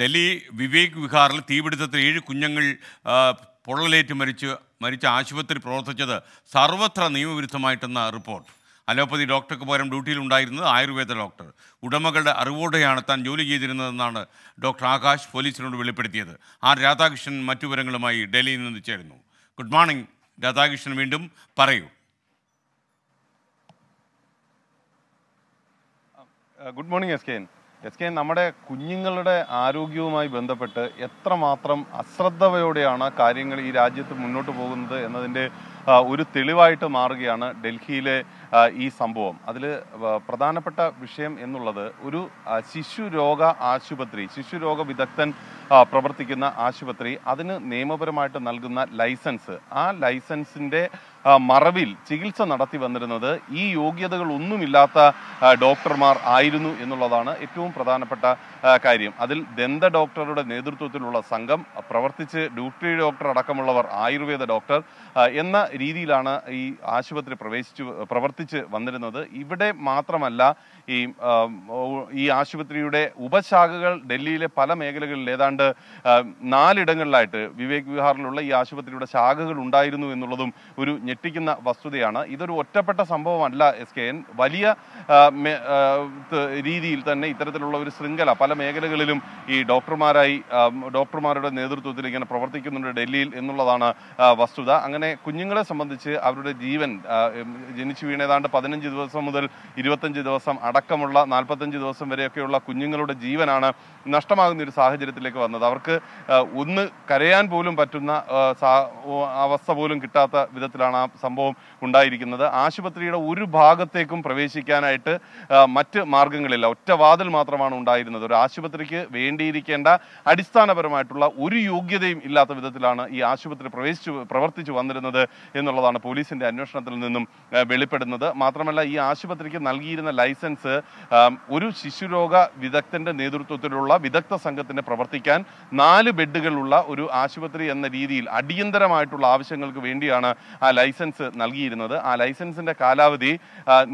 ഡൽഹി വിവേക് വിഹാറിൽ തീപിടുത്തത്തിൽ ഏഴ് കുഞ്ഞുങ്ങൾ പൊള്ളലേറ്റ് മരിച്ച് മരിച്ച ആശുപത്രി പ്രവർത്തിച്ചത് സർവത്ര നിയമവിരുദ്ധമായിട്ടെന്ന റിപ്പോർട്ട് അലോപ്പതി ഡോക്ടർക്ക് പകരം ഡ്യൂട്ടിയിലുണ്ടായിരുന്നത് ആയുർവേദ ഡോക്ടർ ഉടമകളുടെ അറിവോടെയാണ് താൻ ജോലി ചെയ്തിരുന്നതെന്നാണ് ഡോക്ടർ ആകാശ് പോലീസിനോട് വെളിപ്പെടുത്തിയത് ആർ രാധാകൃഷ്ണൻ മറ്റു വിവരങ്ങളുമായി ഡൽഹിയിൽ നിന്ന് ചേരുന്നു ഗുഡ് മോർണിംഗ് രാധാകൃഷ്ണൻ വീണ്ടും പറയൂ good morning S K S K നമ്മുടെ കുഞ്ഞുങ്ങളുടെ ആരോഗ്യവുമായി ബന്ധപ്പെട്ട് എത്രമാത്രം അശ്രദ്ധയോടെയാണ് കാര്യങ്ങൾ ഈ രാജ്യത്ത് മുന്നോട്ട് പോകുന്നത് എന്നതിൻ്റെ ഒരു തെളിവായിട്ട് മാറുകയാണ് ഡൽഹിയിലെ ഈ സംഭവം അതിൽ പ്രധാനപ്പെട്ട വിഷയം എന്നുള്ളത് ഒരു ശിശുരോഗ ആശുപത്രി ശിശുരോഗ വിദഗ്ധൻ പ്രവർത്തിക്കുന്ന ആശുപത്രി അതിന് നിയമപരമായിട്ട് നൽകുന്ന ലൈസൻസ് ആ ലൈസൻസിൻ്റെ മറവിൽ ചികിത്സ നടത്തി വന്നിരുന്നത് ഈ യോഗ്യതകൾ ഒന്നുമില്ലാത്ത ഡോക്ടർമാർ ആയിരുന്നു എന്നുള്ളതാണ് ഏറ്റവും പ്രധാനപ്പെട്ട കാര്യം അതിൽ ദന്ത ഡോക്ടറുടെ നേതൃത്വത്തിലുള്ള സംഘം പ്രവർത്തിച്ച് ഡ്യൂട്ടി ഡോക്ടർ അടക്കമുള്ളവർ ആയുർവേദ ഡോക്ടർ എന്ന രീതിയിലാണ് ഈ ആശുപത്രി പ്രവേശിച്ചു പ്രവർത്തിച്ച് വന്നിരുന്നത് ഇവിടെ മാത്രമല്ല ഈ ഈ ആശുപത്രിയുടെ ഉപശാഖകൾ ഡൽഹിയിലെ പല മേഖലകളിൽ ഏതാണ്ട് നാലിടങ്ങളിലായിട്ട് വിവേക് വിഹാറിലുള്ള ഈ ആശുപത്രിയുടെ ശാഖകൾ ഉണ്ടായിരുന്നു എന്നുള്ളതും ഒരു ഞെട്ടിക്കുന്ന വസ്തുതയാണ് ഇതൊരു ഒറ്റപ്പെട്ട സംഭവമല്ല എസ് കെ എൻ വലിയ രീതിയിൽ തന്നെ ഇത്തരത്തിലുള്ള ഒരു ശൃംഖല പല മേഖലകളിലും ഈ ഡോക്ടർമാരായി ഡോക്ടർമാരുടെ നേതൃത്വത്തിൽ ഇങ്ങനെ പ്രവർത്തിക്കുന്നുണ്ട് ഡൽഹിയിൽ എന്നുള്ളതാണ് വസ്തുത അങ്ങനെ കുഞ്ഞുങ്ങളെ സംബന്ധിച്ച് അവരുടെ ജീവൻ ജനിച്ചു വീണേതാണ്ട് പതിനഞ്ച് ദിവസം മുതൽ ഇരുപത്തഞ്ച് ദിവസം അടക്കമുള്ള നാൽപ്പത്തഞ്ച് ദിവസം വരെയൊക്കെയുള്ള കുഞ്ഞുങ്ങളുടെ ജീവനാണ് നഷ്ടമാകുന്ന ഒരു സാഹചര്യത്തിലേക്ക് വന്നത് അവർക്ക് ഒന്ന് കരയാൻ പോലും പറ്റുന്ന അവസ്ഥ പോലും കിട്ടാത്ത വിധത്തിലാണ് സംഭവം ഉണ്ടായിരിക്കുന്നത് ആശുപത്രിയുടെ ഒരു ഭാഗത്തേക്കും പ്രവേശിക്കാനായിട്ട് മറ്റ് മാർഗങ്ങളില്ല ഒറ്റ വാതിൽ മാത്രമാണ് ഉണ്ടായിരുന്നത് ഒരു ആശുപത്രിക്ക് വേണ്ടിയിരിക്കേണ്ട അടിസ്ഥാനപരമായിട്ടുള്ള ഒരു യോഗ്യതയും ഇല്ലാത്ത വിധത്തിലാണ് ഈ ആശുപത്രി പ്രവേശിച്ചു പ്രവർത്തിച്ചു വന്നിരുന്നത് എന്നുള്ളതാണ് പോലീസിന്റെ അന്വേഷണത്തിൽ നിന്നും വെളിപ്പെടുന്നത് മാത്രമല്ല ഈ ആശുപത്രിക്ക് നൽകിയിരുന്ന ലൈസൻസ് ഒരു ശിശുരോഗ വിദഗ്ധന്റെ നേതൃത്വത്തിലുള്ള വിദഗ്ധ സംഘത്തിന് പ്രവർത്തിക്കാൻ നാല് ബെഡുകളുള്ള ഒരു ആശുപത്രി എന്ന രീതിയിൽ അടിയന്തരമായിട്ടുള്ള ആവശ്യങ്ങൾക്ക് വേണ്ടിയാണ് ആ ലൈസൻസ് ലൈസൻസ് നൽകിയിരുന്നത് ആ ലൈസൻസിന്റെ കാലാവധി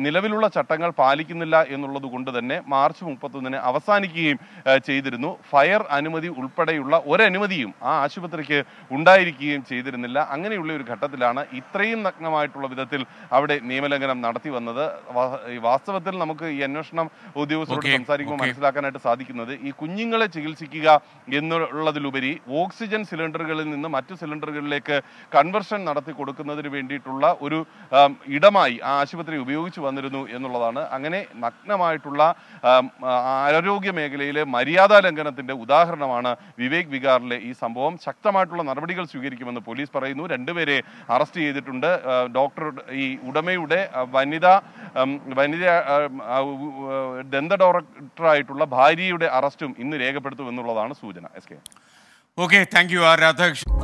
നിലവിലുള്ള ചട്ടങ്ങൾ പാലിക്കുന്നില്ല എന്നുള്ളത് കൊണ്ട് തന്നെ മാർച്ച് മുപ്പത്തൊന്നിന് അവസാനിക്കുകയും ചെയ്തിരുന്നു ഫയർ അനുമതി ഉൾപ്പെടെയുള്ള ഒരനുമതിയും ആ ആശുപത്രിക്ക് ഉണ്ടായിരിക്കുകയും ചെയ്തിരുന്നില്ല അങ്ങനെയുള്ള ഒരു ഘട്ടത്തിലാണ് ഇത്രയും നഗ്നമായിട്ടുള്ള വിധത്തിൽ അവിടെ നിയമലംഘനം നടത്തി വന്നത് വാസ്തവത്തിൽ നമുക്ക് ഈ അന്വേഷണം ഉദ്യോഗസ്ഥരോട് സംസാരിക്കുമ്പോൾ മനസ്സിലാക്കാനായിട്ട് സാധിക്കുന്നത് ഈ കുഞ്ഞുങ്ങളെ ചികിത്സിക്കുക എന്നുള്ളതിലുപരി ഓക്സിജൻ സിലിണ്ടറുകളിൽ നിന്ന് മറ്റു സിലിണ്ടറുകളിലേക്ക് കൺവെർഷൻ നടത്തി കൊടുക്കുന്നതിന് വേണ്ടിയിട്ടുള്ള ഒരു ഇടമായി ആ ആശുപത്രി ഉപയോഗിച്ചു വന്നിരുന്നു എന്നുള്ളതാണ് അങ്ങനെ നഗ്നമായിട്ടുള്ള ആരോഗ്യ മേഖലയിലെ മര്യാദാ ലംഘനത്തിൻ്റെ ഉദാഹരണമാണ് വിവേക് വികാറിലെ ഈ സംഭവം ശക്തമായിട്ടുള്ള നടപടികൾ സ്വീകരിക്കുമെന്ന് പോലീസ് പറയുന്നു രണ്ടുപേരെ അറസ്റ്റ് ചെയ്തിട്ടുണ്ട് ഡോക്ടർ ഈ ഉടമയുടെ വനിതാ വനിത ദന്ത ഡയറക്ടറായിട്ടുള്ള ഭാര്യയുടെ അറസ്റ്റും ഇന്ന് എന്നുള്ളതാണ് സൂചന S K okay thank you R Radhakrishnan